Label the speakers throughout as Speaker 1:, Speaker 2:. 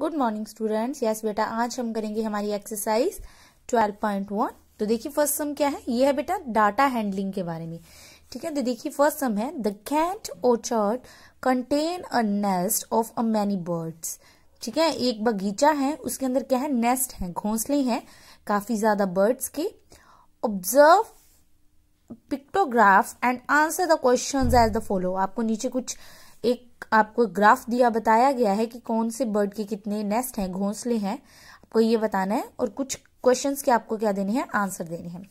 Speaker 1: good morning students yes बेटा आज हम करेंगे हमारी एक्सरसाइज 12.1 तो देखिए फर्स्ट सम क्या है ये है बेटा डाटा हैंडलिंग के बारे में ठीक है तो देखिए फर्स्ट सम है the can't orchard contain a nest of a many birds ठीक है एक बगीचा है उसके अंदर क्या है नेस्ट है घोंसले हैं काफी ज्यादा बर्ड्स के observe pictograph and answer the question as the follow आपको नीचे कुछ एक आपको ग्राफ दिया बताया गया है कि कौन से बर्ड के कितने नेस्ट हैं घोंसले हैं आपको ये बताना है और कुछ क्वेश्चन के आपको क्या देने हैं आंसर देने हैं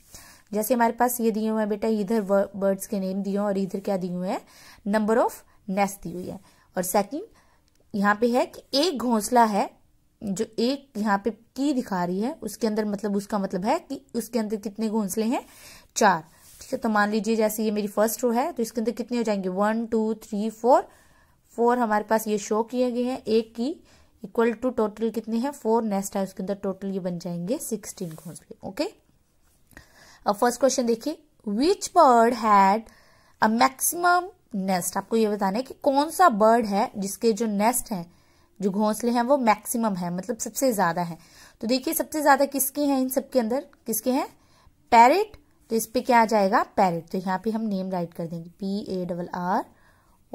Speaker 1: जैसे हमारे पास ये दिए हुए हैं बेटा इधर बर्ड्स के नेम दिए और इधर क्या दिए हुए हैं नंबर ऑफ नेस्ट दी हुई है और सेकेंड यहाँ पे है कि एक घोंसला है जो एक यहाँ पे की दिखा रही है उसके अंदर मतलब उसका मतलब है कि उसके अंदर कितने घोंसले हैं चार तो मान लीजिए जैसे ये मेरी फर्स्ट रो है तो इसके अंदर कितने हो जाएंगे one two three four four हमारे पास ये शो किए गए हैं एक की इक्वल टू टोटल कितने हैं फोर नेक्स्ट है उसके अंदर टोटल ये बन जाएंगे सिक्सटीन घोंसले ओके अब फर्स्ट क्वेश्चन देखिए which bird had a maximum nest आपको ये बताना है कि कौन सा बर्ड है जिसके जो नेस्ट हैं जो घोंसले हैं वो मैक्सिमम है मतलब सबसे ज्यादा है तो देखिए सबसे ज्यादा किसके हैं इन सबके अंदर किसके हैं पैरेट तो इस पर क्या आ जाएगा पैरेट तो यहाँ पे हम नेम राइट कर देंगे P A double R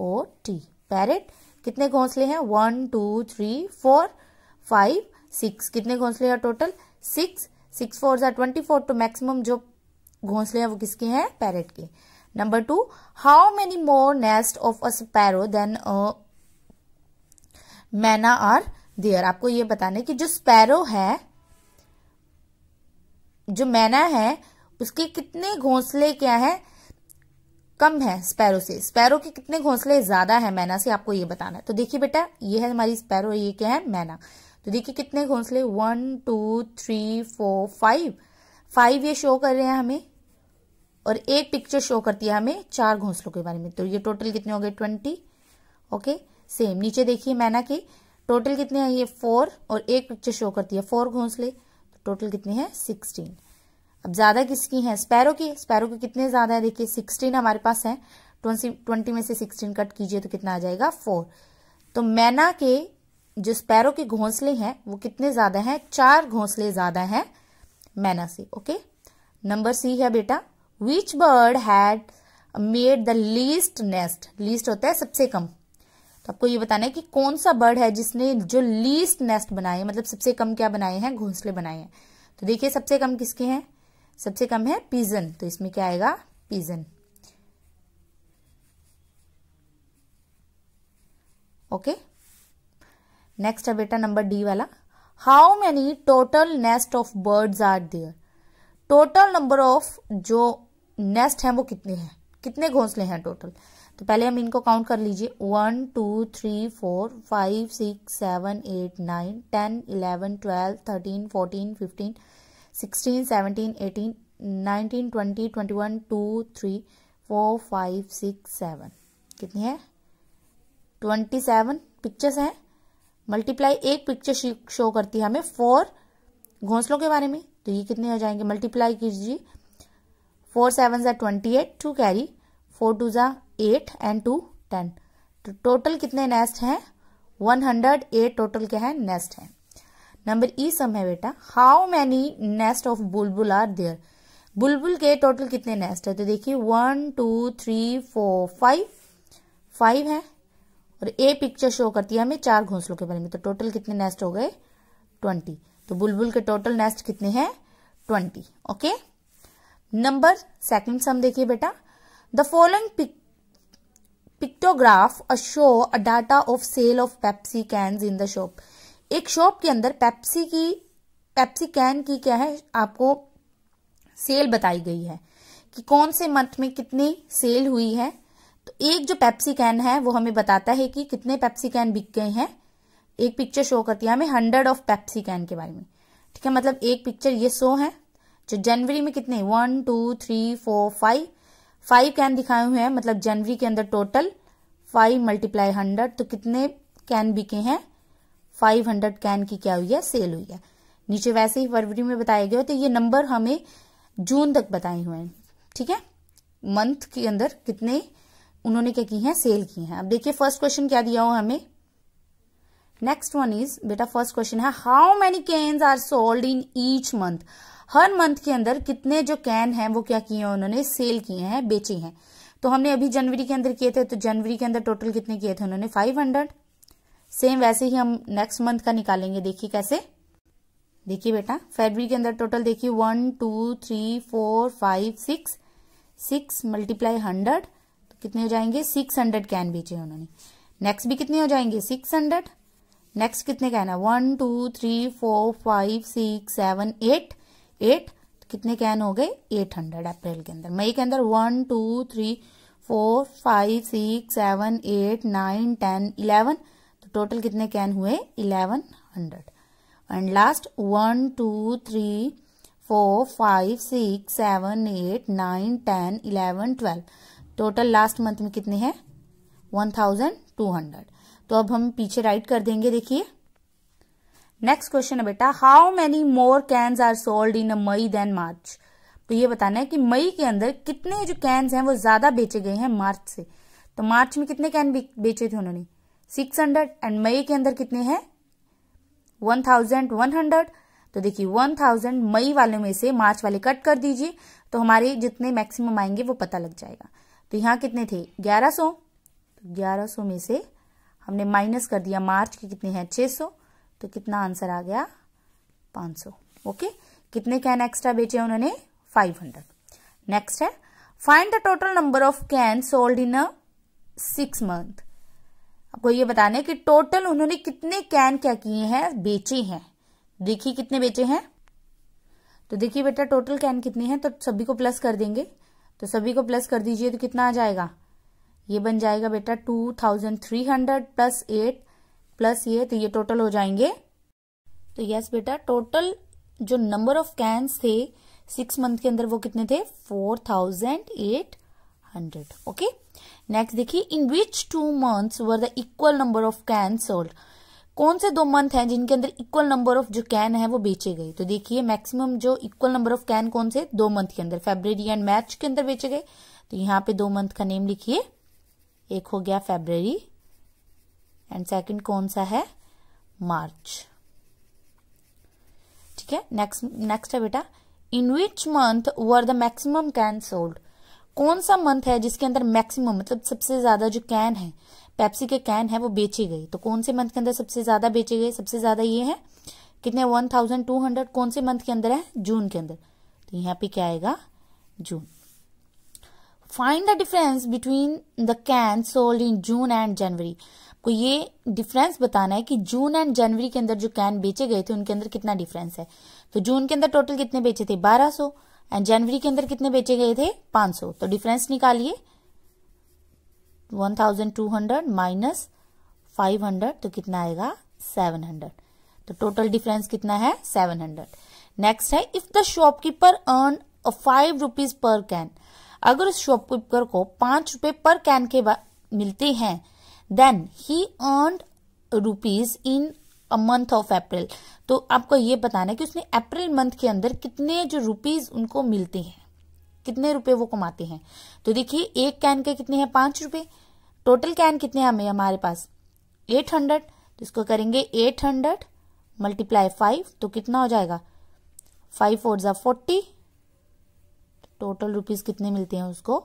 Speaker 1: O T parrot कितने घोंसले हैं one two three four five six कितने घोंसले हैं टोटल सिक्स सिक्स फोर जार ट्वेंटी फोर तो मैक्सिमम जो घोंसले हैं वो किसके हैं पैरेट के number two how many more nest of a sparrow than myna are there आपको ये बताना है कि जो स्पैरो है जो मैना है उसके कितने घोंसले क्या है कम है स्पैरो से स्पैरो के कितने घोंसले ज्यादा है मैना से आपको ये बताना है तो देखिए बेटा ये है हमारी स्पैरो ये क्या है मैना तो देखिए कितने घोंसले one two three four five five ये शो कर रहे हैं हमें और एक पिक्चर शो करती है हमें चार घोंसलों के बारे में तो ये टोटल कितने हो गए ट्वेंटी ओके सेम नीचे देखिए मैना के टोटल कितने हैं ये फोर और एक पिक्चर शो करती है फोर घोंसले तो टोटल कितने हैं सिक्सटीन अब ज़्यादा किसकी है स्पैरो की स्पैरो की कितने ज़्यादा है देखिए सिक्सटीन हमारे पास है ट्वेंटी ट्वेंटी में से सिक्सटीन कट कीजिए तो कितना आ जाएगा फोर तो मैना के जो स्पैरो के घोंसले हैं वो कितने ज़्यादा हैं चार घोंसले ज़्यादा हैं मैना से ओके नंबर सी है बेटा which bird had made the least nest least होता है सबसे कम तो आपको ये बताना है कि कौन सा बर्ड है जिसने जो लीस्ट नेस्ट बनाए मतलब सबसे कम क्या बनाए हैं घोंसले बनाए हैं तो देखिए सबसे कम किसके हैं सबसे कम है पीजन तो इसमें क्या आएगा पीजन ओके नेक्स्ट है बेटा नंबर डी वाला how many total nest of birds are there total number of जो नेस्ट हैं वो कितने हैं कितने घोंसले हैं टोटल तो पहले हम इनको काउंट कर लीजिए one two three four five six seven eight nine ten eleven twelve thirteen fourteen fifteen sixteen seventeen eighteen nineteen twenty twenty one two three four five six seven कितनी है ट्वेंटी सेवन पिक्चर्स हैं multiply एक picture show करती है हमें four घोंसलों के बारे में तो ये कितने हो जाएंगे मल्टीप्लाई कीजिए फोर सेवन ज़ा twenty eight two carry four two ज़ा एट एंड टू टेन तो टोटल कितने नेस्ट हैं वन हंड्रेड एट टोटल के हैं नेस्ट हैं नंबर ई सम है बेटा how many nest of bulbul are there बुलबुल के टोटल कितने नेस्ट है तो देखिए one two three four five five है और ए पिक्चर शो करती है हमें चार घोंसलों के बारे में तो टोटल कितने नेस्ट हो गए ट्वेंटी तो बुलबुल के टोटल नेस्ट कितने हैं twenty okay number second sum देखिए बेटा the following pictograph a show a data of sale of Pepsi Pepsi in the shop एक शॉप के अंदर पेप्सी की पेप्सी कैन की क्या है आपको सेल बताई गई है कि कौन से मंथ में कितनी सेल हुई है तो एक जो पेप्सी कैन है वो हमें बताता है कि कितने पेप्सी कैन बिक गए हैं एक पिक्चर शो करती है हमें हंड्रेड ऑफ पेप्सी कैन के बारे में ठीक है मतलब एक पिक्चर ये शो है जो जनवरी में कितने one two three four five five can दिखाए हुए हैं मतलब जनवरी के अंदर टोटल फाइव मल्टीप्लाई हंड्रेड तो कितने कैन बिके हैं फाइव हंड्रेड कैन की क्या हुई है सेल हुई है नीचे वैसे ही फरवरी में बताया गया तो ये नंबर हमें जून तक बताए हुए हैं ठीक है मंथ के अंदर कितने उन्होंने क्या की है सेल की है अब देखिए फर्स्ट क्वेश्चन क्या दिया हो हमें नेक्स्ट वन इज बेटा फर्स्ट क्वेश्चन है how many can are sold in each month हर मंथ के अंदर कितने जो कैन है वो क्या किए हैं उन्होंने सेल किए हैं बेचे हैं तो हमने अभी जनवरी के अंदर किए थे तो जनवरी के अंदर टोटल कितने किए थे उन्होंने फाइव हंड्रेड सेम वैसे ही हम नेक्स्ट मंथ का निकालेंगे देखिए कैसे देखिए बेटा फेब्रिक के अंदर टोटल देखिए one two three four five six six multiply hundred तो कितने हो जाएंगे सिक्स हंड्रेड कैन बेचे उन्होंने नेक्स्ट भी कितने हो जाएंगे सिक्स हंड्रेड नेक्स्ट कितने कैन है one two three four five six seven eight eight तो कितने कैन हो गए एट हंड्रेड अप्रैल के अंदर मई के अंदर one two three four five six seven eight nine ten eleven total कितने कैन हुए eleven hundred and last one two three four five six seven eight nine ten eleven twelve total last month में कितने हैं one thousand two hundred तो अब हम पीछे right कर देंगे देखिए नेक्स्ट क्वेश्चन है बेटा how many more cans are sold in May than March तो ये बताना है कि मई के अंदर कितने जो कैंस हैं वो ज्यादा बेचे गए हैं मार्च से तो मार्च में कितने कैन बेचे थे उन्होंने सिक्स हंड्रेड एंड मई के अंदर कितने हैं वन थाउजेंड वन हंड्रेड तो देखिए वन थाउजेंड मई वाले में से मार्च वाले कट कर दीजिए तो हमारे जितने मैक्सिमम आएंगे वो पता लग जाएगा तो यहां कितने थे ग्यारह सो तो ग्यारह सो में से हमने माइनस कर दिया मार्च के कितने हैं छह सौ तो कितना आंसर आ गया पांच सौ ओके कितने कैन एक्स्ट्रा बेचे उन्होंने फाइव हंड्रेड नेक्स्ट है find the total number of can sold in a six month आपको ये बताने कि टोटल उन्होंने कितने कैन क्या किए हैं बेचे हैं देखिए कितने बेचे हैं तो देखिए बेटा टोटल कैन कितने हैं तो सभी को प्लस कर देंगे तो सभी को प्लस कर दीजिए तो कितना आ जाएगा ये बन जाएगा बेटा two thousand three hundred plus eight plus ये तो ये टोटल हो जाएंगे तो यस बेटा टोटल जो नंबर ऑफ कैंस थे सिक्स मंथ के अंदर वो कितने थे four thousand eight hundred okay next देखिए in which two months were the equal number of can sold कौन से दो मंथ हैं जिनके अंदर इक्वल नंबर ऑफ जो कैन है वो बेचे गए तो देखिए मैक्सिमम जो इक्वल नंबर ऑफ कैन कौन से दो मंथ के अंदर फेब्रवरी एंड मार्च के अंदर बेचे गए तो यहाँ पे दो मंथ का नेम लिखिए एक हो गया फेब्रवरी एंड सेकंड कौन सा है मार्च ठीक है नेक्स्ट नेक्स्ट है बेटा in which month were the maximum can sold कौन सा मंथ है जिसके अंदर मैक्सिमम मतलब सबसे ज्यादा जो कैन है पेप्सी के कैन है वो बेचे गए तो कौन से मंथ के अंदर सबसे ज्यादा बेचे गए सबसे ज्यादा ये है कितने वन थाउजेंड टू हंड्रेड कौन से मंथ के अंदर है जून के अंदर तो यहाँ पे क्या आएगा June find the difference between the can sold in June and January को ये डिफरेंस बताना है कि जून एंड जनवरी के अंदर जो कैन बेचे गए थे उनके अंदर कितना डिफरेंस है तो जून के अंदर टोटल कितने बेचे थे बारह सो एंड जनवरी के अंदर कितने बेचे गए थे 500 तो डिफरेंस निकालिए 1200 माइनस 500 तो कितना आएगा 700 तो टोटल डिफरेंस कितना है 700 नेक्स्ट है if the shopkeeper earn five rupees per can अगर उस शॉपकीपर को पांच रुपए पर कैन के मिलते हैं then he earn rupees in month of April तो आपको ये बताना है कि उसने अप्रैल मंथ के अंदर कितने जो रुपीज उनको मिलते हैं कितने रुपए वो कमाते हैं तो देखिए एक कैन के कितने हैं पांच रुपए टोटल कैन कितने हमें हमारे पास एट हंड्रेड तो इसको करेंगे एट हंड्रेड मल्टीप्लाई फाइव तो कितना हो जाएगा फाइव फोर ज़ा फोर्टी टोटल रुपीज कितने मिलते हैं उसको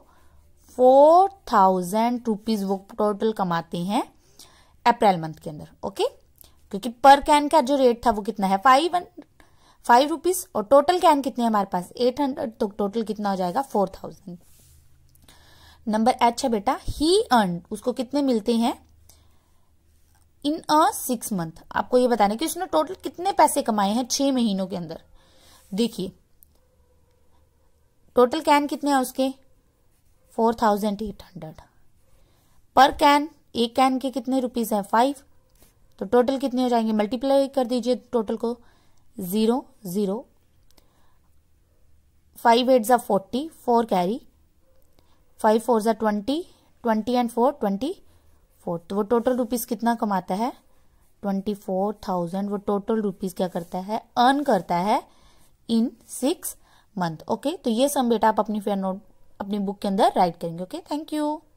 Speaker 1: फोर थाउजेंड रुपीज वो टोटल कमाते हैं अप्रैल मंथ के अंदर ओके क्योंकि पर कैन का जो रेट था वो कितना है फाइव फाइव रुपीज और टोटल कैन कितने हमारे पास एट हंड्रेड तो टोटल कितना हो जाएगा फोर थाउजेंड नंबर एच है बेटा ही अर्न उसको कितने मिलते हैं इन अ सिक्स मंथ आपको ये बताने कि उसने टोटल कितने पैसे कमाए हैं छह महीनों के अंदर देखिए टोटल कैन कितने हैं उसके फोर थाउजेंड एट हंड्रेड पर कैन एक कैन के कितने रुपीज है फाइव तो टोटल कितने हो जाएंगे मल्टीप्लाई कर दीजिए टोटल को जीरो जीरो फाइव एट ज़ा forty four carry five four ज़ा twenty twenty and four twenty four तो वो टोटल रुपीज़ कितना कमाता है ट्वेंटी फोर थाउजेंड वो टोटल रुपीज़ क्या करता है अर्न करता है इन सिक्स मंथ ओके तो ये सम बेटा आप अपनी फेयर नोट अपनी बुक के अंदर राइट करेंगे ओके थैंक यू